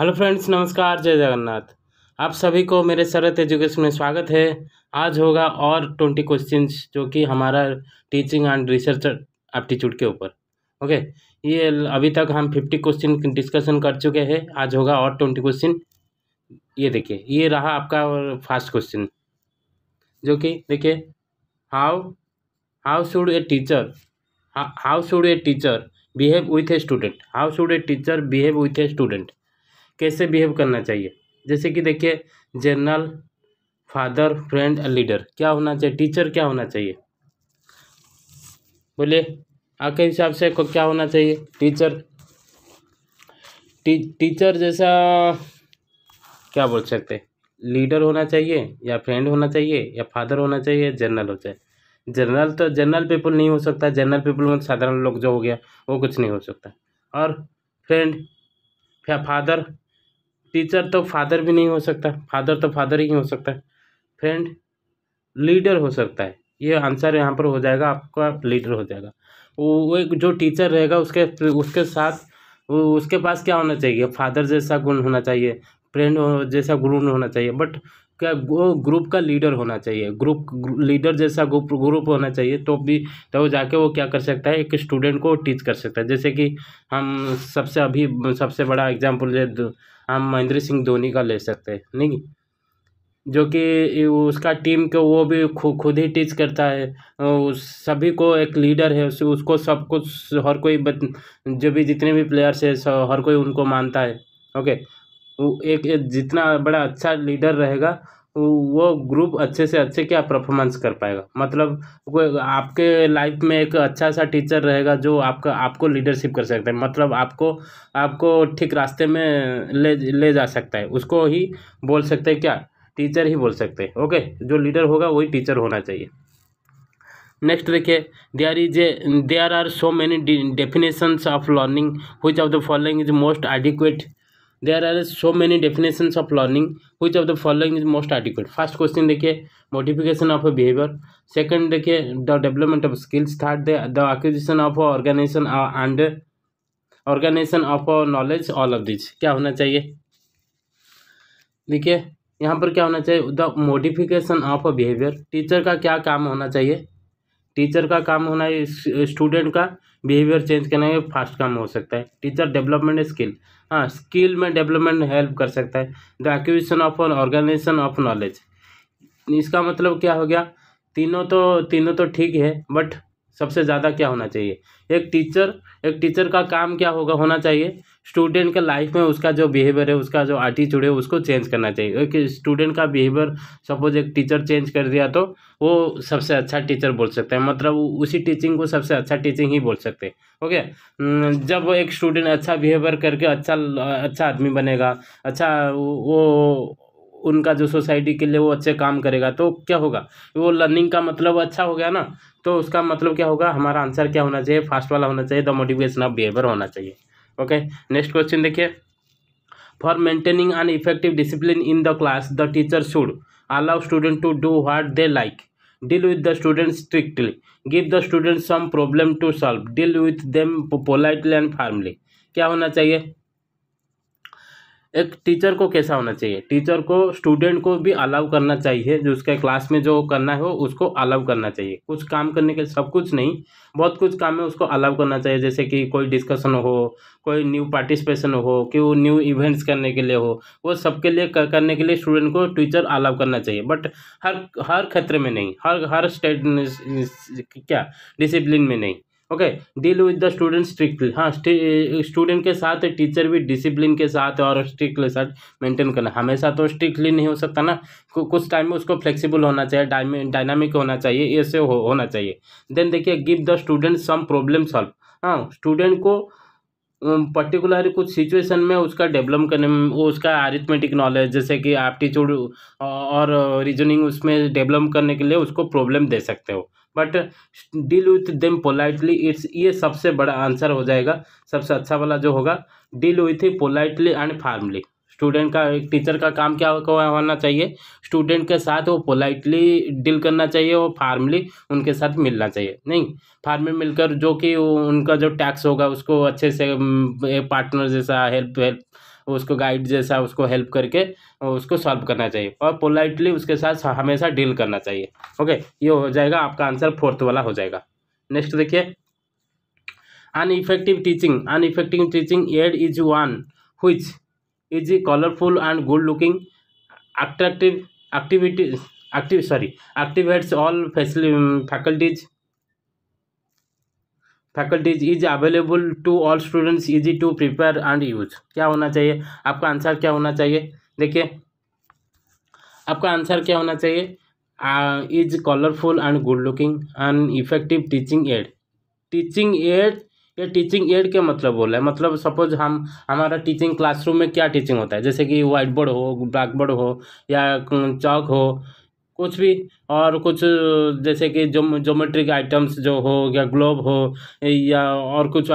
Hello friends नमस्कार जय जगन्नाथ आप सभी को मेरे शरत एजुकेशन में स्वागत है आज होगा और ट्वेंटी क्वेश्चंस जो कि हमारा टीचिंग एंड रिसर्च एप्टीट्यूड के ऊपर ओके ये अभी तक हम फिफ्टी क्वेश्चन डिस्कशन कर चुके हैं आज होगा और ट्वेंटी क्वेश्चन ये देखिए ये रहा आपका फर्स्ट क्वेश्चन जो कि देखिए how how should a teacher how should a teacher behave with a student how should a teacher behave with a student कैसे बिहेव करना चाहिए जैसे कि देखिए जनरल फादर फ्रेंड लीडर क्या होना चाहिए टीचर क्या होना चाहिए बोलिए आपके हिसाब से क्या होना चाहिए टीचर टी, टीचर जैसा क्या बोल सकते लीडर होना चाहिए या फ्रेंड होना चाहिए या फादर होना चाहिए या जनरल हो चाहिए जनरल तो जनरल पीपल नहीं हो सकता जनरल पीपल में साधारण लोग जो हो गया वो कुछ नहीं हो सकता और फ्रेंड या फादर टीचर तो फादर भी नहीं हो सकता फादर तो फादर ही हो सकता है फ्रेंड लीडर हो सकता है ये आंसर यहाँ पर हो जाएगा आपका लीडर हो जाएगा वो एक जो टीचर रहेगा उसके उसके साथ उसके पास क्या होना चाहिए फादर जैसा गुण होना चाहिए फ्रेंड जैसा गुण होना चाहिए बट क्या वो ग्रुप का लीडर होना चाहिए ग्रुप लीडर जैसा ग्रुप ग्रुप होना चाहिए तो भी तो जाके वो क्या कर सकता है एक स्टूडेंट को टीच कर सकता है जैसे कि हम सबसे अभी सबसे बड़ा एग्जाम्पल हम महेंद्र सिंह धोनी का ले सकते हैं नहीं जो कि उसका टीम को वो भी खुद खुद ही टीच करता है सभी को एक लीडर है उस, उसको सब कुछ हर कोई बत, जो भी जितने भी प्लेयर्स है हर कोई उनको मानता है ओके वो एक जितना बड़ा अच्छा लीडर रहेगा वो ग्रुप अच्छे से अच्छे क्या परफॉर्मेंस कर पाएगा मतलब आपके लाइफ में एक अच्छा सा टीचर रहेगा जो आपका आपको लीडरशिप कर सकता है मतलब आपको आपको ठीक रास्ते में ले ले जा सकता है उसको ही बोल सकते हैं क्या टीचर ही बोल सकते हैं ओके जो लीडर होगा वही टीचर होना चाहिए नेक्स्ट देखिए there is a there are so many definitions of learning which of the following is most adequate there are so many definitions of learning which of the following is most articulate first question देखिए modification of behaviour second देखिए the development of skills third the acquisition of organisation and organisation of a knowledge all of this क्या होना चाहिए देखिए यहाँ पर क्या होना चाहिए the modification of a behaviour teacher का क्या काम होना चाहिए टीचर का काम होना है स्टूडेंट का बिहेवियर चेंज करने में फास्ट काम हो सकता है टीचर डेवलपमेंट स्किल हाँ स्किल में डेवलपमेंट हेल्प कर सकता है the acquisition of an organisation of knowledge इसका मतलब क्या हो गया तीनों तो तीनों तो ठीक है बट सबसे ज़्यादा क्या होना चाहिए एक टीचर एक टीचर का काम क्या होगा होना चाहिए स्टूडेंट के लाइफ में उसका जो बिहेवियर है उसका जो एटीट्यूड है उसको चेंज करना चाहिए क्योंकि स्टूडेंट का बिहेवियर सपोज एक टीचर चेंज कर दिया तो वो सबसे अच्छा टीचर बोल सकते हैं मतलब उसी टीचिंग को सबसे अच्छा टीचिंग ही बोल सकते हैं ओके हम्म, जब एक स्टूडेंट अच्छा बिहेवियर करके अच्छा अच्छा आदमी बनेगा अच्छा वो उनका जो सोसाइटी के लिए वो अच्छे काम करेगा तो क्या होगा वो लर्निंग का मतलब अच्छा हो गया ना तो उसका मतलब क्या होगा हमारा आंसर क्या होना चाहिए फास्ट वाला होना चाहिए द मोटिवेशन ऑफ बिहेवियर होना चाहिए ओके नेक्स्ट क्वेश्चन देखिए for maintaining an effective discipline in the class the teacher should allow student to do what they like deal with the student strictly give the student some problem to solve deal with them politely and formally क्या होना चाहिए एक teacher को कैसा होना चाहिए teacher को student को भी अलाउ करना चाहिए जो उसके क्लास में जो करना हो उसको अलाउ करना चाहिए कुछ काम करने के सब कुछ नहीं बहुत कुछ काम में उसको अलाउ करना चाहिए जैसे कि कोई डिस्कशन हो कोई न्यू पार्टिसिपेशन हो कि वो न्यू इवेंट्स करने के लिए हो वो सबके लिए करने के लिए स्टूडेंट को टीचर अलाउ करना चाहिए बट हर हर क्षेत्र में नहीं हर हर स्टेट क्या डिसिप्लिन में नहीं okay deal with the student strictly हाँ स्टूडेंट के साथ टीचर भी डिसिप्लिन के साथ और स्ट्रिक्टली साथ मेंटेन करना हमेशा तो स्ट्रिक्टली नहीं हो सकता ना कुछ टाइम में उसको फ्लेक्सिबल होना चाहिए डायनामिक होना चाहिए ऐसे हो, होना चाहिए देन देखिए give the student some problem solve हाँ स्टूडेंट को पर्टिकुलर कुछ सिचुएशन में उसका डेवलप करने में वो उसका आरिथमेटिक नॉलेज जैसे कि एप्टीट्यूड और रीजनिंग उसमें डेवलप करने के लिए उसको प्रॉब्लम दे सकते हो but deal with them politely it's ये सबसे बड़ा आंसर हो जाएगा सबसे अच्छा वाला जो होगा deal with he politely and formally student का एक टीचर का काम क्या होना चाहिए स्टूडेंट के साथ वो पोलाइटली डील करना चाहिए वो फार्मली उनके साथ मिलना चाहिए नहीं फार्मली मिलकर जो कि उनका जो टैक्स होगा उसको अच्छे से पार्टनर जैसा हेल्प हेल्प उसको गाइड जैसा उसको हेल्प करके उसको सॉल्व करना चाहिए और पोलाइटली उसके साथ हमेशा डील करना चाहिए ओके ये हो जाएगा आपका आंसर फोर्थ वाला हो जाएगा नेक्स्ट देखिए an effective teaching an effective teaching aid is one is which colourful and good looking attractive activity active sorry activates all फैसिल faculties faculties is available to all students easy to prepare and use क्या होना चाहिए आपका answer क्या होना चाहिए देखिए आपका आंसर क्या होना चाहिए is colourful and good looking and effective teaching aid teaching aid ये टीचिंग एड के मतलब बोला है मतलब सपोज हम हमारा टीचिंग क्लासरूम में क्या टीचिंग होता है जैसे कि व्हाइट बोर्ड हो ब्लैक बोर्ड हो या चौक हो कुछ भी और कुछ जैसे कि जो जोमेट्रिक आइटम्स जो हो या ग्लोब हो या और कुछ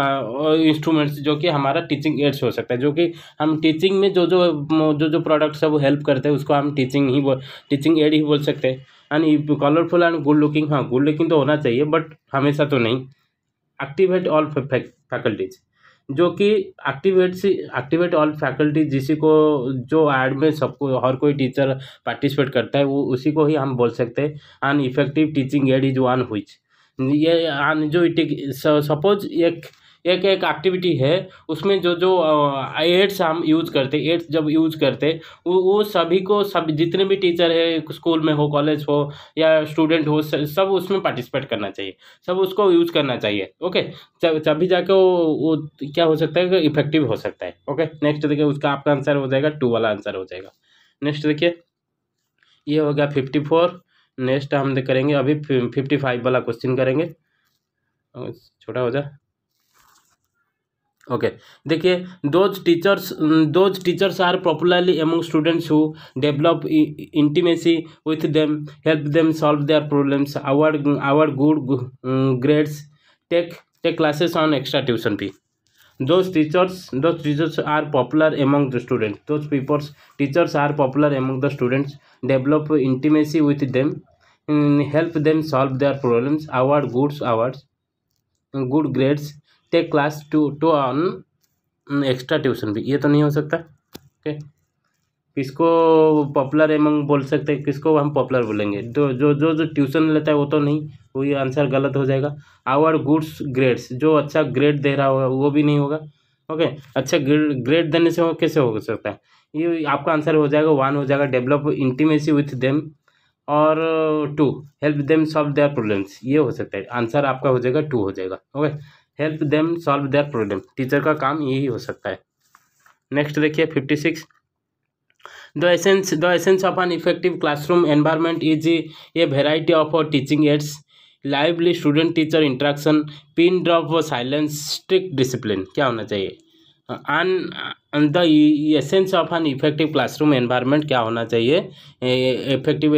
इंस्ट्रूमेंट्स जो कि हमारा टीचिंग एड्स हो सकता है जो कि हम टीचिंग में जो जो जो जो प्रोडक्ट्स है वो हेल्प करते हैं उसको हम टीचिंग ही बोल टीचिंग एड ही बोल सकते हैं and colourful and good looking हाँ गुड लुकिंग तो होना चाहिए बट हमेशा तो नहीं एक्टिवेट ऑल फैकल्टीज जो कि एक्टिवेट सी एक्टिवेट ऑल फैकल्टी जिसी को जो एड में सबको हर कोई टीचर पार्टिसिपेट करता है वो उसी को ही हम बोल सकते हैं an effective teaching aid is one हुई ये जो सपोज एक एक एक एक्टिविटी है उसमें जो जो एड्स हम यूज़ करते एड्स जब यूज़ करते वो वो सभी को सब जितने भी टीचर है स्कूल में हो कॉलेज हो या स्टूडेंट हो सब उसमें पार्टिसिपेट करना चाहिए सब उसको यूज़ करना चाहिए ओके तभी जाके वो वो क्या हो सकता है इफेक्टिव हो सकता है ओके नेक्स्ट देखिए उसका आपका आंसर हो जाएगा टू वाला आंसर हो जाएगा नेक्स्ट देखिए ये हो गया फिफ्टी फोर नेक्स्ट हम करेंगे अभी फिफ्टी फाइव वाला क्वेश्चन करेंगे छोटा हो जाए ओके देखिए those teachers those teachers are popularly among students who develop intimacy with them help them solve their problems award award good grades take take classes on extra tuition fee those teachers those teachers are popular among the student those peoples teachers are popular among the students develop intimacy with them help them solve their problems award goods awards good grades take class to to on extra tuition भी ये तो नहीं हो सकता okay किसको popular among बोल सकते हैं किसको हम पॉपुलर बोलेंगे तो जो जो जो जो ट्यूशन लेता है वो तो नहीं वो ये आंसर गलत हो जाएगा आवर गुड्स ग्रेड्स जो अच्छा ग्रेड दे रहा होगा वो भी नहीं होगा ओके अच्छा ग्रेड देने से वो कैसे हो सकता है ये आपका आंसर हो जाएगा वन हो जाएगा डेवलप इंटीमेसी विथ देम और two help them solve their problems ये हो सकता है आंसर आपका हो जाएगा टू हो जाएगा okay help them solve their problem teacher का काम यही हो सकता है नेक्स्ट देखिए fifty six the essence the essence of an effective classroom environment is a variety of teaching aids lively student teacher interaction pin drop silence strict discipline क्या होना चाहिए an the essence of an effective classroom environment क्या होना चाहिए effective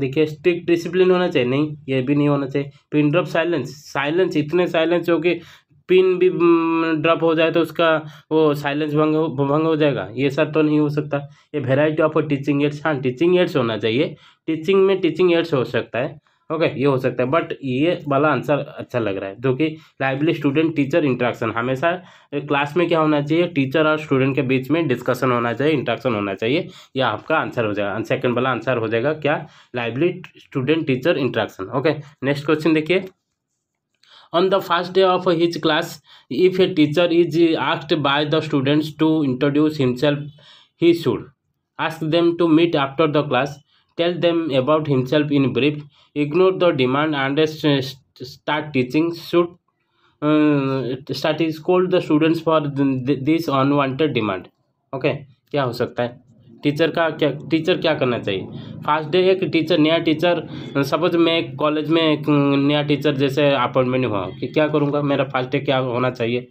देखिए strict discipline होना चाहिए नहीं ये भी नहीं होना चाहिए पिन ड्रॉप साइलेंस साइलेंस इतने साइलेंस हो कि पिन भी ड्रॉप mm, हो जाए तो उसका वो साइलेंस भंग हो भंग हो जाएगा ये सब तो नहीं हो सकता ये वेराइटी ऑफ टीचिंग एड्स हाँ टीचिंग एड्स होना चाहिए टीचिंग में टीचिंग एड्स हो सकता है ओके ये हो सकता है बट ये वाला आंसर अच्छा लग रहा है जो कि लाइवली स्टूडेंट टीचर इंट्रैक्शन हमेशा क्लास में क्या होना चाहिए टीचर और स्टूडेंट के बीच में डिस्कशन होना चाहिए इंट्रैक्शन होना चाहिए यह आपका आंसर हो जाएगा सेकंड वाला आंसर हो जाएगा क्या lively student teacher interaction okay next question देखिए on the first day of his class if a teacher is asked by the students to introduce himself he should ask them to meet after the class tell them about himself in brief ignore the demand and start teaching should uh, start is scold the students for this unwanted demand okay okay, क्या हो सकता है teacher का क्या teacher क्या करना चाहिए first day एक टीचर नया टीचर सपोज मैं एक कॉलेज में एक नया टीचर जैसे अपॉइंटमेंट हुआ कि क्या करूँगा मेरा फर्स्ट डे क्या होना चाहिए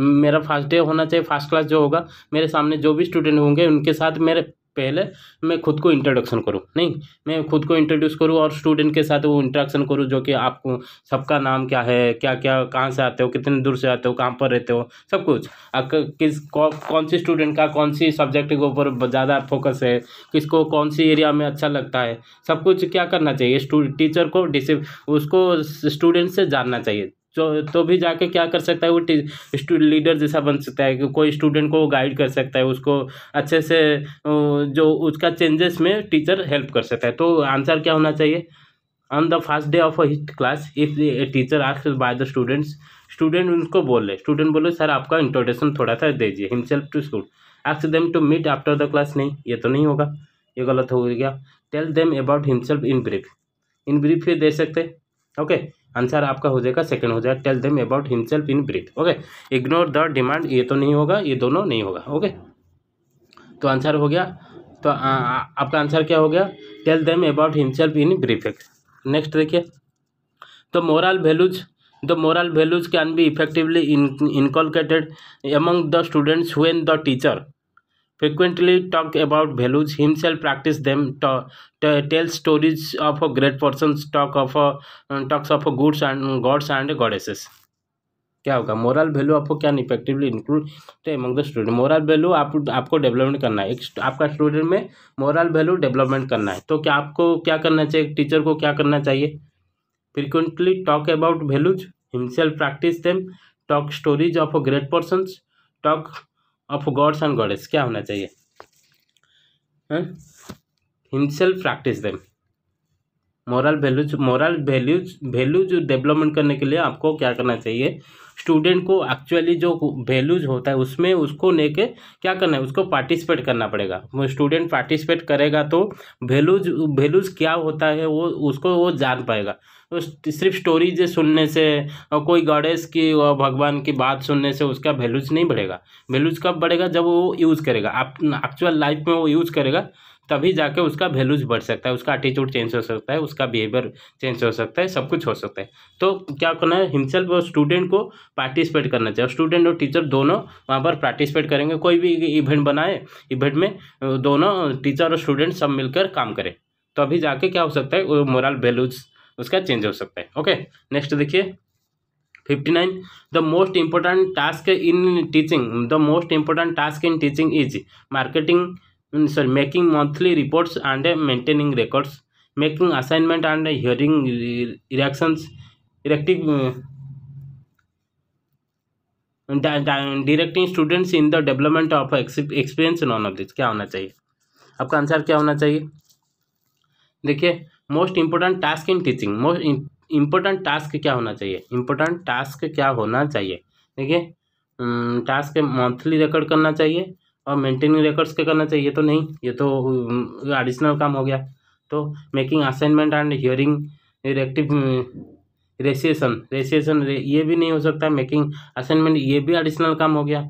मेरा फर्स्ट डे होना चाहिए फर्स्ट क्लास जो होगा मेरे सामने जो भी स्टूडेंट होंगे उनके साथ मेरे पहले मैं खुद को इंट्रोडक्शन करूँ नहीं मैं खुद को इंट्रोड्यूस करूँ और स्टूडेंट के साथ वो इंट्रैक्शन करूँ जो कि आपको सबका नाम क्या है क्या क्या कहाँ से आते हो कितने दूर से आते हो कहाँ पर रहते हो सब कुछ किस कौ, कौन सी स्टूडेंट का कौन सी सब्जेक्ट के ऊपर ज़्यादा फोकस है किसको कौन सी एरिया में अच्छा लगता है सब कुछ क्या करना चाहिए टीचर को डिसिप उसको स्टूडेंट से जानना चाहिए तो तो भी जाके क्या कर सकता है वो लीडर जैसा बन सकता है कि कोई स्टूडेंट को गाइड कर सकता है उसको अच्छे से जो उसका चेंजेस में टीचर हेल्प कर सकता है तो आंसर क्या होना चाहिए on the first day of his class if a teacher ask by the students student उनको बोले स्टूडेंट बोले सर आपका इंट्रोडक्शन थोड़ा सा दीजिए himself to school ask them to meet after the class नहीं ये तो नहीं होगा ये गलत हो गया tell them about himself in brief in brief ये दे सकते ओके okay? आंसर आपका हो जाएगा सेकंड हो जाएगा tell them about himself in brief okay ignore the demand ये तो नहीं होगा ये दोनों नहीं होगा ओके तो आंसर हो गया तो आ, आ, आपका आंसर क्या हो गया tell them about himself in brief next देखिए तो moral values the moral values can be effectively inculcated among the students when the teacher frequently talk about values himself practice them talk, tell stories of a great persons talk of a uh, talks of a goods and gods and goddesses क्या होगा moral value आपको क्या effectively include among the student moral value आप आपको development करना है एक आपका स्टूडेंट में मोरल वैल्यू डेवलपमेंट करना है तो क्या आपको क्या करना चाहिए टीचर को क्या करना चाहिए frequently talk about values himself practice them talk stories of a great persons talk of gods and goddess क्या होना चाहिए himself practice them moral values moral values value जो डेवलपमेंट करने के लिए आपको क्या करना चाहिए स्टूडेंट को एक्चुअली जो वैल्यूज होता है उसमें उसको लेके क्या करना है उसको पार्टिसिपेट करना पड़ेगा स्टूडेंट पार्टिसिपेट करेगा तो वैल्यूज वैल्यूज क्या होता है वो उसको वो जान पाएगा तो सिर्फ स्टोरीज सुनने से और कोई गणेश की और भगवान की बात सुनने से उसका वैल्यूज नहीं बढ़ेगा वैल्यूज कब बढ़ेगा जब वो यूज़ करेगा आप एक्चुअल लाइफ में वो यूज़ करेगा तभी जाके उसका वैल्यूज बढ़ सकता है उसका एटीट्यूड चेंज हो सकता है उसका बिहेवियर चेंज हो सकता है सब कुछ हो सकता है तो क्या करना है हिमसेल्फ और स्टूडेंट को पार्टिसिपेट करना चाहिए स्टूडेंट और टीचर दोनों वहाँ पर पार्टिसिपेट करेंगे कोई भी इवेंट बनाए इवेंट में दोनों टीचर और स्टूडेंट सब मिलकर काम करें तो अभी जाके क्या हो सकता है मोरल वैल्यूज उसका चेंज हो सकता है ओके नेक्स्ट देखिए fifty nine the most important task in teaching the most important task in teaching is marketing sorry making monthly reports and maintaining records making assignment and hearing reactions erecting directing students in the development of experience in on of this क्या होना चाहिए आपका answer क्या होना चाहिए देखिए most important task in teaching most important task क्या होना चाहिए इम्पोर्टेंट टास्क क्या होना चाहिए देखिए टास्क मंथली रिकॉर्ड करना चाहिए और मेंटेनिंग रिकॉर्ड्स के करना चाहिए तो नहीं ये तो एडिशनल हम्म, काम हो गया तो मेकिंग असाइनमेंट एंड हियरिंग इरेक्टिव रेसिएशन रेसिएशन ये भी नहीं हो सकता मेकिंग असाइनमेंट ये भी एडिशनल काम हो गया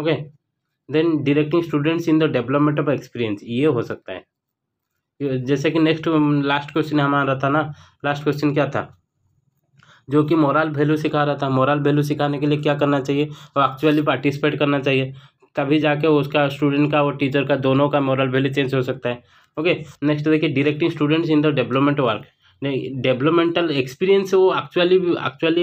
okay then directing students in the development of experience ये हो सकता है जैसे कि नेक्स्ट लास्ट क्वेश्चन हमारा था ना लास्ट क्वेश्चन क्या था जो कि मोरल वैल्यू सिखा रहा था मोरल वैल्यू सिखाने के लिए क्या करना चाहिए और एक्चुअली पार्टिसिपेट करना चाहिए तभी जाके उसका स्टूडेंट का और टीचर का दोनों का मॉरल वैल्यू चेंज हो सकता है ओके नेक्स्ट देखिए directing students in the development work नहीं डेवलपमेंटल एक्सपीरियंस वो एक्चुअली एक्चुअली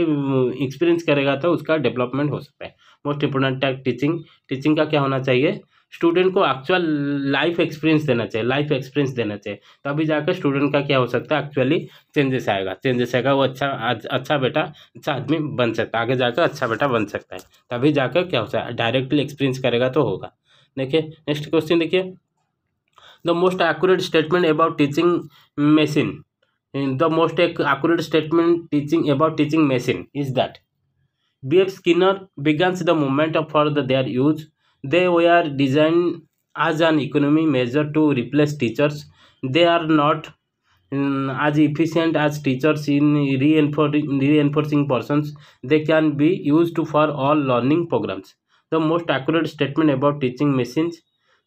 एक्सपीरियंस करेगा तो उसका डेवलपमेंट हो सकता है मोस्ट इंपोर्टेंट टीचिंग टीचिंग का क्या होना चाहिए स्टूडेंट को एक्चुअल लाइफ एक्सपीरियंस देना चाहिए लाइफ एक्सपीरियंस देना चाहिए तभी जाकर स्टूडेंट का क्या हो सकता है एक्चुअली चेंजेस आएगा चेंजेस आएगा वो अच्छा अच्छा बेटा अच्छा आदमी बन सकता है आगे जाकर अच्छा बेटा बन सकता है तभी जाकर क्या हो सकता है डायरेक्टली एक्सपीरियंस करेगा तो होगा देखिए नेक्स्ट क्वेश्चन देखिए the most accurate statement about teaching machine the most एक accurate teaching statement teaching machine is that B that B.F. Skinner begins the movement for the their use They were designed as an economy measure to replace teachers. They are not um, as efficient as teachers in reinforcing, reinforcing persons. They can be used for all learning programs. The most accurate statement about teaching machines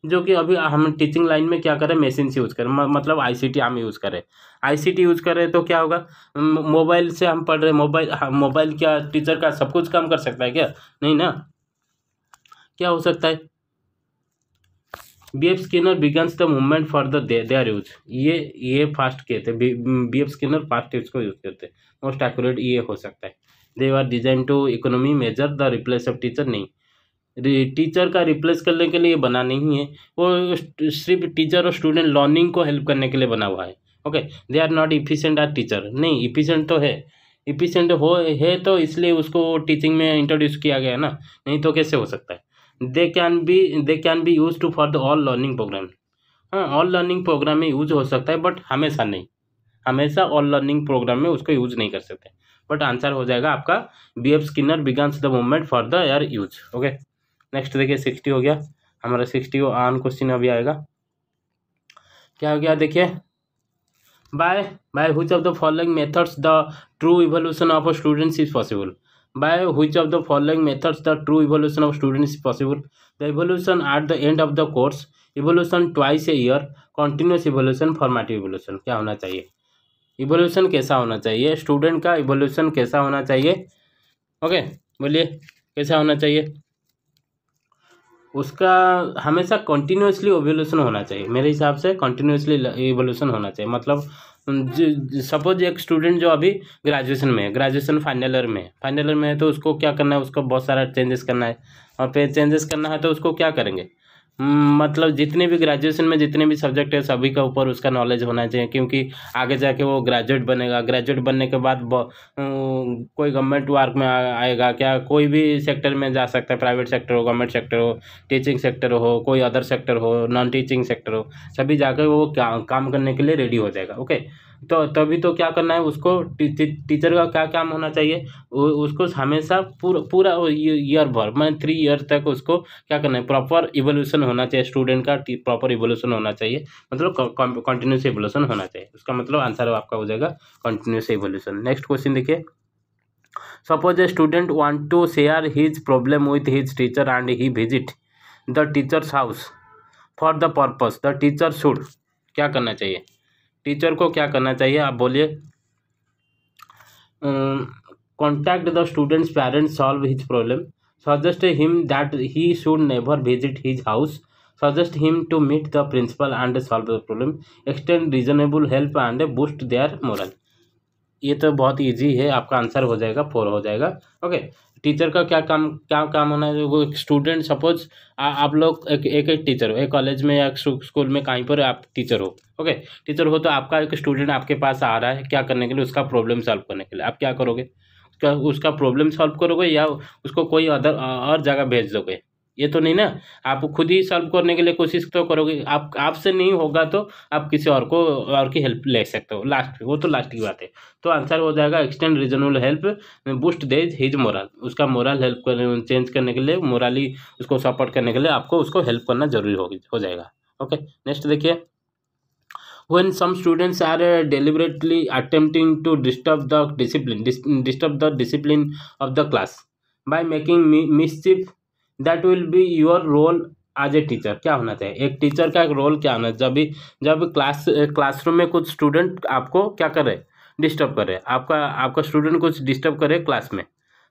जो कि अभी हम teaching line में क्या करें machine से use करें मतलब आईसीटी हम यूज़ करें आईसीटी यूज़ करें तो क्या होगा मोबाइल से हम पढ़ रहे मोबाइल मोबाइल क्या टीचर का सब कुछ काम कर सकता है क्या नहीं ना क्या हो सकता है B F Skinner begins the movement for the they are use ये ये फास्ट कहते हैं B F Skinner fast use को यूज करते हैं मोस्ट एक्यूरेट ये हो सकता है they are design to economy major the replace of teacher नहीं टीचर का रिप्लेस करने के लिए बना नहीं है वो सिर्फ टीचर और स्टूडेंट लर्निंग को हेल्प करने के लिए बना हुआ है okay they are not efficient are teacher नहीं इफिशेंट तो है इफिशेंट हो है तो इसलिए उसको टीचिंग में इंट्रोड्यूस किया गया ना नहीं तो कैसे हो सकता है they can be they can be use to for the all learning programme हाँ ऑल लर्निंग प्रोग्राम में यूज हो सकता है बट हमेशा नहीं हमेशा ऑल लर्निंग प्रोग्राम में उसको यूज नहीं कर सकते बट आंसर हो जाएगा आपका B F Skinner begins the movement for the air use okay next देखिए सिक्सटी हो गया हमारा सिक्सटी आन क्वेश्चन अभी आएगा क्या हो गया देखिए by by which of the following methods the true evolution of a students is possible by which of the following methods the true evolution of student is possible the evaluation at the end of the course evolution twice a year continuous evolution formative evolution क्या होना चाहिए evolution कैसा होना चाहिए student का evolution कैसा होना चाहिए ओके बोलिए कैसा होना चाहिए उसका हमेशा कंटिन्यूसली ओवोल्यूशन होना चाहिए मेरे हिसाब से कंटिन्यूसली इवोल्यूशन होना चाहिए मतलब सपोज एक स्टूडेंट जो अभी ग्रेजुएशन में है ग्रेजुएशन फाइनल ईयर में है फाइनल ईयर में है तो उसको क्या करना है उसको बहुत सारा चेंजेस करना है और फिर चेंजेस करना है तो उसको क्या करेंगे हम्म, मतलब जितने भी ग्रेजुएशन में जितने भी सब्जेक्ट है सभी के ऊपर उसका नॉलेज होना चाहिए क्योंकि आगे जाके वो ग्रेजुएट बनेगा ग्रेजुएट बनने के बाद हम्म, कोई गवर्नमेंट वर्क में आ, आएगा क्या कोई भी सेक्टर में जा सकता है प्राइवेट सेक्टर हो गवर्नमेंट सेक्टर हो टीचिंग सेक्टर हो कोई अदर सेक्टर हो नॉन टीचिंग सेक्टर हो सभी जाकर वो काम करने के लिए रेडी हो जाएगा ओके तो तभी तो क्या करना है उसको टी, टी, टीचर का क्या काम होना चाहिए उ, उसको हमेशा पूरा पूरा ईयर भर मैं थ्री ईयर तक उसको क्या करना है प्रॉपर इवोल्यूशन होना चाहिए स्टूडेंट का प्रॉपर इवोल्यूशन होना चाहिए मतलब कंटिन्यूस इवोल्यूशन होना चाहिए उसका मतलब आंसर आपका हो जाएगा कंटिन्यूस इवोल्यूशन नेक्स्ट क्वेश्चन देखिए suppose a student want to share his problem with his teacher and he visit the teacher's house for the purpose the teacher should क्या करना चाहिए टीचर को क्या करना चाहिए आप बोलिए contact the student's parents solve his problem suggest him that he should never visit his house suggest him to meet the principal and solve the problem extend reasonable help and boost their morale ये तो बहुत easy है आपका answer हो जाएगा four हो जाएगा okay okay. Teacher का क्या काम क्या काम होना है वो स्टूडेंट सपोज आप लोग एक एक, एक टीचर हो एक कॉलेज में या स्कूल में कहीं पर आप टीचर हो ओके टीचर हो तो आपका एक स्टूडेंट आपके पास आ रहा है क्या करने के लिए उसका प्रॉब्लम सॉल्व करने के लिए आप क्या करोगे उसका उसका प्रॉब्लम सॉल्व करोगे या उसको कोई अदर और जगह भेज दोगे ये तो नहीं ना आप खुद ही सॉल्व करने के लिए कोशिश तो करोगे आप आपसे नहीं होगा तो आप किसी और को और की हेल्प ले सकते हो लास्ट वो तो लास्ट की बात है तो आंसर हो जाएगा extend reasonable help boost these his morale उसका मोरल हेल्प कर चेंज करने के लिए मोरली उसको सपोर्ट करने के लिए आपको उसको हेल्प करना जरूरी हो, हो जाएगा ओके नेक्स्ट देखिए when some students are uh, deliberately attempting to disturb the discipline disturb disturb the discipline of the class by making mischief that will be your role as a teacher क्या होना चाहिए एक teacher का एक role क्या होना जब भी जब क्लास क्लासरूम में कुछ स्टूडेंट आपको क्या करे डिस्टर्ब करे आपका आपका स्टूडेंट कुछ डिस्टर्ब करे क्लास में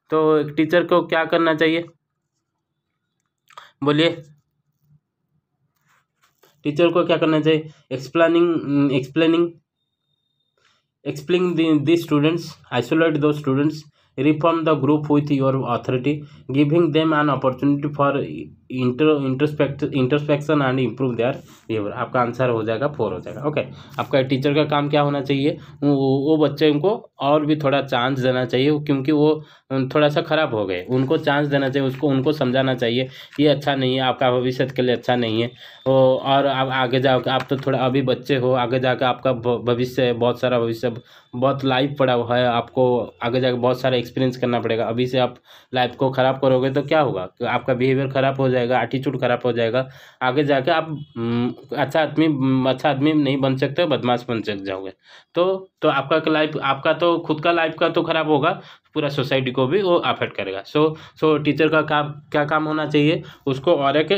तो एक टीचर को क्या करना चाहिए बोलिए टीचर को क्या करना चाहिए explaining explaining explain the students isolate दो students reform the group with your authority giving them an opportunity for inter introspection and improve their behaviour आपका आंसर हो जाएगा फोर हो जाएगा ओके आपका टीचर का काम क्या होना चाहिए वो, वो बच्चे उनको और भी थोड़ा चांस देना चाहिए क्योंकि वो थोड़ा सा ख़राब हो गए उनको चांस देना चाहिए उसको उनको समझाना चाहिए ये अच्छा नहीं है आपका भविष्य के लिए अच्छा नहीं है और आप आगे जाओ आप तो थोड़ा अभी बच्चे हो आगे जाकर आपका भविष्य बहुत सारा भविष्य बहुत लाइफ पड़ा हुआ है आपको आगे जाकर बहुत सारा एक्सपीरियंस करना पड़ेगा अभी से आप लाइफ को ख़राब करोगे तो क्या होगा आपका बिहेवियर ख़राब हो जाएगा एटीट्यूड ख़राब हो जाएगा आगे जाके आप हम्म, अच्छा आदमी हम्म, अच्छा आदमी नहीं बन सकते बदमाश बन सक जाओगे तो तो आपका लाइफ आपका तो खुद का लाइफ का तो ख़राब होगा पूरा सोसाइटी को भी वो अफेक्ट करेगा सो सो टीचर का काम क्या काम होना चाहिए उसको और एक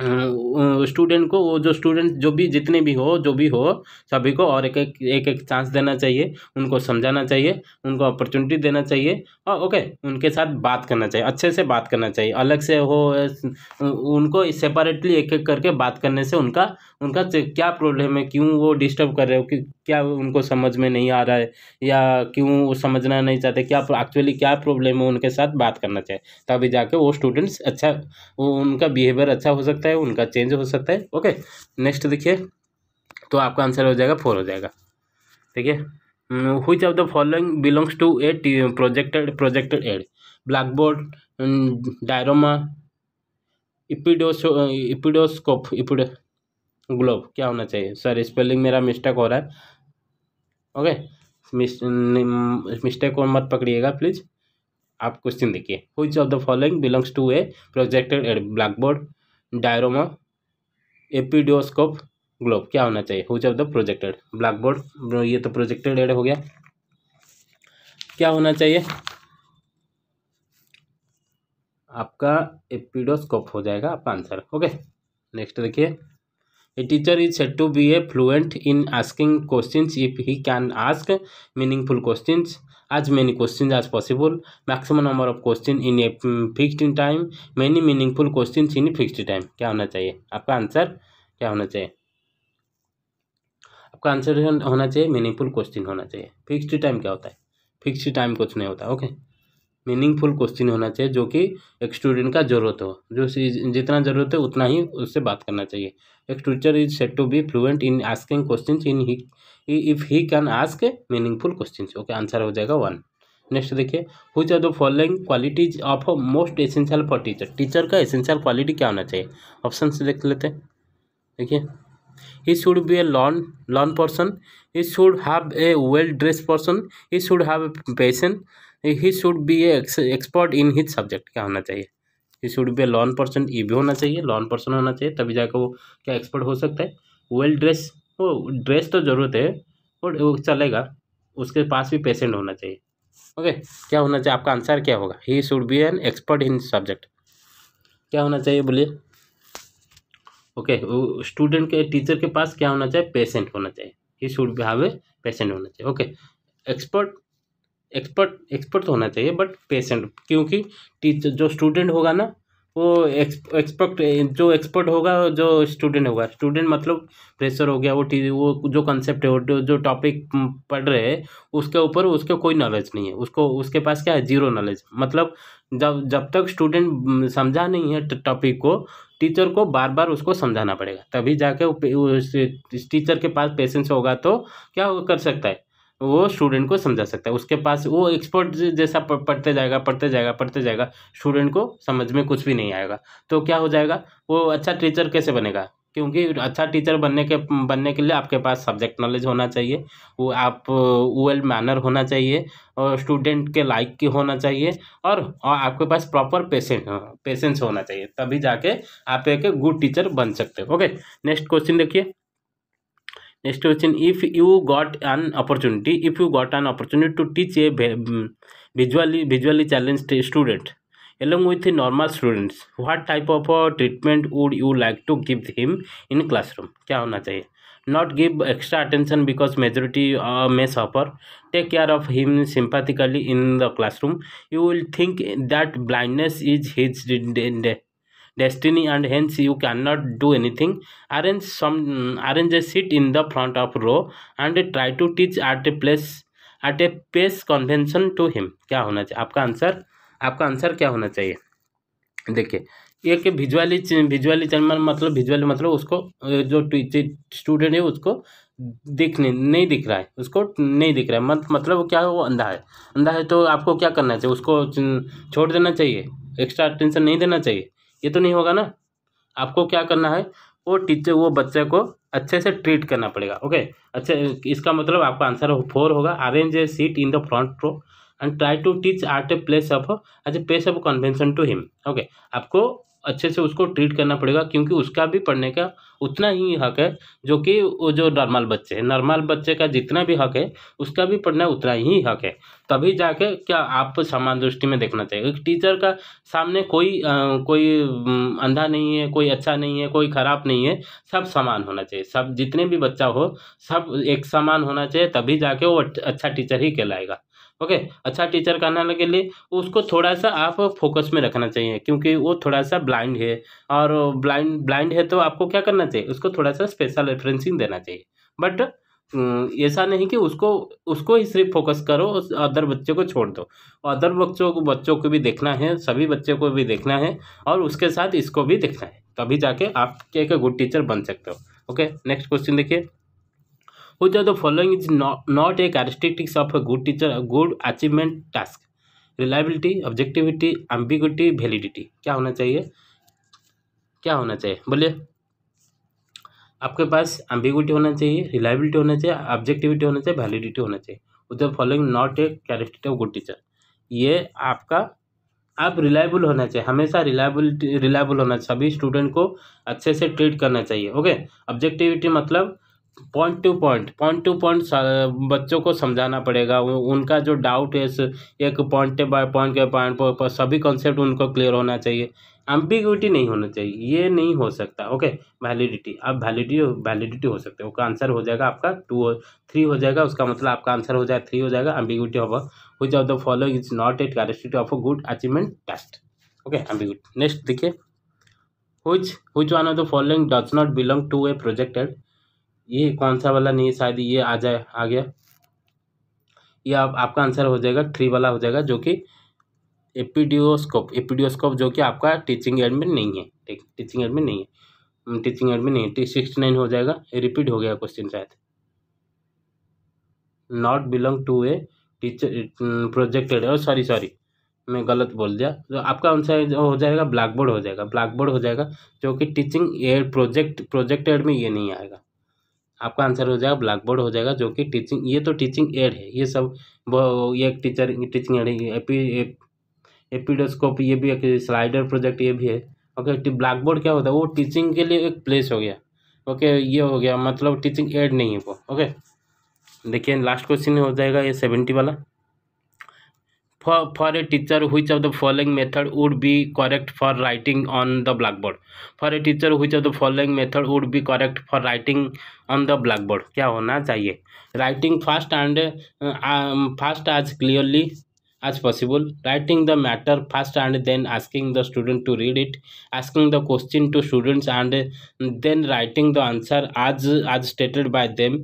स्टूडेंट को वो जो स्टूडेंट जो भी जितने भी हो जो भी हो सभी को और एक एक एक एक चांस देना चाहिए उनको समझाना चाहिए उनको अपॉर्चुनिटी देना चाहिए और ओके उनके साथ बात करना चाहिए अच्छे से बात करना चाहिए अलग से हो उनको सेपरेटली एक एक करके बात करने से उनका उनका क्या प्रॉब्लम है क्यों वो डिस्टर्ब कर रहे हो कि क्या उनको समझ में नहीं आ रहा है या क्यों वो समझना नहीं चाहते क्या एक्चुअली क्या प्रॉब्लम है उनके साथ बात करना चाहिए तभी जाके वो स्टूडेंट्स अच्छा वो उनका बिहेवियर अच्छा हो सकता सकता है उनका चेंज हो सकता है ओके नेक्स्ट देखिए तो आपका आंसर हो जाएगा फोर हो जाएगा ठीक है the following belongs to a projected projected aid blackboard diorama epidiascope epidiascope इपिड ग्लोब क्या होना चाहिए सर स्पेलिंग मेरा मिस्टेक हो रहा है ओके मिस्टेक हम्म, को मत पकड़िएगा प्लीज़ आप क्वेश्चन देखिए which of the following belongs to a projected aid blackboard diorama epidiascope globe क्या होना चाहिए which of the projected blackboard ये तो प्रोजेक्टेड एड हो गया क्या होना चाहिए आपका एपिडोस्कोप हो जाएगा आपका आंसर ओके नेक्स्ट देखिए a teacher is set to be a fluent in asking questions if he can ask meaningful questions as many questions as possible maximum number of question in a in time many meaningful question in fixed time क्या होना चाहिए आपका answer क्या होना चाहिए आपका answer होना चाहिए मीनिंगफुल क्वेश्चन होना चाहिए फिक्स्ड टाइम क्या होता है फिक्स्ड टाइम कुछ नहीं होता ओके okay? मीनिंगफुल क्वेश्चन होना चाहिए जो कि एक स्टूडेंट का ज़रूरत हो जो जितना ज़रूरत है उतना ही उससे बात करना चाहिए एक teacher is set to be fluent in asking question in he if he can ask meaningful question okay answer हो जाएगा वन नेक्स्ट देखिए which are the following qualities of most essential for teacher teacher का essential quality क्या होना चाहिए option से देख लेते हैं देखिए he should be a lawn lawn person he should have a well dress person he should have a passion he should be a expert in his subject क्या होना चाहिए he should be a lawn person ये भी होना चाहिए lawn person होना चाहिए तभी जाकर वो क्या एक्सपर्ट हो सकता है वेल ड्रेस वो ड्रेस तो ज़रूरत है और वो चलेगा उसके पास भी पेशेंट होना चाहिए ओके क्या होना चाहिए आपका आंसर क्या होगा he should be an expert in subject क्या होना चाहिए बोलिए ओके स्टूडेंट के टीचर के पास क्या होना चाहिए पेशेंट होना चाहिए he should be have a patient होना चाहिए ओके एक्सपर्ट एक्सपर्ट एक्सपर्ट तो होना चाहिए बट पेशेंट क्योंकि टीचर जो स्टूडेंट होगा ना वो एक्सपर्ट जो एक्सपर्ट होगा जो स्टूडेंट होगा स्टूडेंट मतलब प्रेशर हो गया वो टी वो जो कंसेप्ट है वो जो टॉपिक पढ़ रहे हैं उसके ऊपर उसके कोई नॉलेज नहीं है उसको उसके पास क्या है जीरो नॉलेज मतलब जब जब तक स्टूडेंट समझा नहीं है टॉपिक को टीचर को बार बार उसको समझाना पड़ेगा तभी जाके उस टीचर के पास पेशेंस होगा तो क्या कर सकता है वो स्टूडेंट को समझा सकता है उसके पास वो एक्सपर्ट जैसा पढ़ते जाएगा पढ़ते जाएगा पढ़ते जाएगा स्टूडेंट को समझ में कुछ भी नहीं आएगा तो क्या हो जाएगा वो अच्छा टीचर कैसे बनेगा क्योंकि अच्छा टीचर बनने के बनने के लिए आपके पास सब्जेक्ट नॉलेज होना चाहिए वो आप वेल मैनर होना चाहिए और स्टूडेंट के लाइक की होना चाहिए और, और आपके पास प्रॉपर पेशेंट पेशेंस होना चाहिए तभी जाके आप एक गुड टीचर बन सकते हो ओके नेक्स्ट क्वेश्चन देखिए next question if you got an opportunity if you got an opportunity to teach a mm, visually visually challenged student along with normal students what type of treatment would you like to give him in classroom क्या होना चाहिए not give extra attention because majority uh, may suffer take care of him sympathetically in the classroom you will think that blindness is his destiny and hence you cannot do anything arrange some arrange a seat in the front of row and try to teach at a place at a pace convention to him kya hona chahiye aapka answer aapka answer kya hona chahiye dekhiye एक visually visually channel मतलब visually मतलब उसको जो student है उसको दिखने नहीं दिख रहा है उसको नहीं दिख रहा है मत मतलब वो क्या है वो अंधा है अंधा है तो आपको क्या करना चाहिए उसको छोड़ देना चाहिए एक्स्ट्रा अटेंशन नहीं देना चाहिए ये तो नहीं होगा ना आपको क्या करना है वो टीचर वो बच्चे को अच्छे से ट्रीट करना पड़ेगा ओके अच्छा इसका मतलब आपका आंसर फोर होगा arrange a seat in the front row and try to teach at a place of as a place of convention to him okay आपको अच्छे से उसको ट्रीट करना पड़ेगा क्योंकि उसका भी पढ़ने का उतना ही हक है जो कि वो जो नॉर्मल बच्चे हैं नॉर्मल बच्चे का जितना भी हक है उसका भी पढ़ना उतना ही हक है तभी जाके क्या आप समान दृष्टि में देखना चाहिए एक टीचर का सामने कोई आ, कोई अंधा नहीं है कोई अच्छा नहीं है कोई ख़राब नहीं है सब समान होना चाहिए सब जितने भी बच्चा हो सब एक समान होना चाहिए तभी जाके वो अच्छा टीचर ही कहलाएगा ओके अच्छा टीचर कहने के लिए उसको थोड़ा सा आप फोकस में रखना चाहिए क्योंकि वो थोड़ा सा ब्लाइंड है और ब्लाइंड ब्लाइंड है तो आपको क्या करना चाहिए उसको थोड़ा सा स्पेशल रेफरेंसिंग देना चाहिए बट ऐसा नहीं कि उसको उसको ही सिर्फ फोकस करो उस अदर बच्चे को छोड़ दो अदर बच्चों को बच्चों को भी देखना है सभी बच्चों को भी देखना है और उसके साथ इसको भी देखना है तभी जाके आप एक गुड टीचर बन सकते हो ओके नेक्स्ट क्वेश्चन देखिए which of the following is not, not a characteristics of a good teacher a good achievement task reliability objectivity ambiguity validity क्या होना चाहिए क्या होना चाहिए बोलिए आपके पास एम्बिगुटी होना चाहिए रिलायबिलिटी होना चाहिए ऑब्जेक्टिविटी होना चाहिए वैलिडिटी होना चाहिए उधर following not a character of good teacher ये आपका आप रिलायबल होना चाहिए हमेशा रिलायबल रिलायबल होना चाहिए सभी स्टूडेंट को अच्छे से ट्रीट करना चाहिए ओके ऑब्जेक्टिविटी मतलब point to point point to point बच्चों को समझाना पड़ेगा उनका जो डाउट है एक पॉइंट बाय पॉइंट के पॉइंट पर सभी कॉन्सेप्ट उनको क्लियर होना चाहिए एम्बिग्यूटी नहीं होना चाहिए ये नहीं हो सकता ओके वैलिडिटी अब वैलिडिटी वैलिडिटी हो सकते हैं उसका आंसर हो जाएगा आपका टू थ्री हो जाएगा उसका मतलब आपका आंसर हो जाएगा थ्री हो जाएगा एम्बिग्यूटी होगा which of the following is not at characteristic of a good achievement test okay ambiguity next देखिए which which one of the following does not belong to a projected ये कौन सा वाला नहीं है शायद ये आ जाए आ गया ये आप आपका आंसर हो जाएगा थ्री वाला हो जाएगा जो कि एपीडियोस्कोप एपीडियोस्कोप जो कि आपका टीचिंग एड में नहीं है ठीक टीचिंग एड में नहीं है टीचिंग एड में नहीं है सिक्सटी नाइन हो जाएगा रिपीट हो गया क्वेश्चन शायद not belong to a teacher projected और सॉरी सॉरी मैं गलत बोल दिया तो आपका आंसर हो जाएगा ब्लैक बोर्ड हो जाएगा ब्लैक बोर्ड हो जाएगा जो कि teaching aid project project aid में ये नहीं आएगा आपका आंसर हो जाएगा ब्लैक बोर्ड हो जाएगा जो कि टीचिंग ये तो टीचिंग एड है ये सब वो ये एक टीचर टीचिंग एड है एपी एपीडोस्कोप ये भी एक स्लाइडर प्रोजेक्ट ये भी है ओके तो ब्लैक बोर्ड क्या होता है वो टीचिंग के लिए एक प्लेस हो गया ओके ये हो गया मतलब टीचिंग एड नहीं है वो ओके देखिए लास्ट क्वेश्चन हो जाएगा ये सेवेंटी वाला For, for a teacher, which of the following method would be correct for writing on the blackboard? For a teacher, which of the following method would be correct for writing on the blackboard? क्या होना चाहिए Writing fast and uh, um, fast as clearly as possible writing the matter first and then asking the student to read it asking the question to students and then writing the answer as as stated by them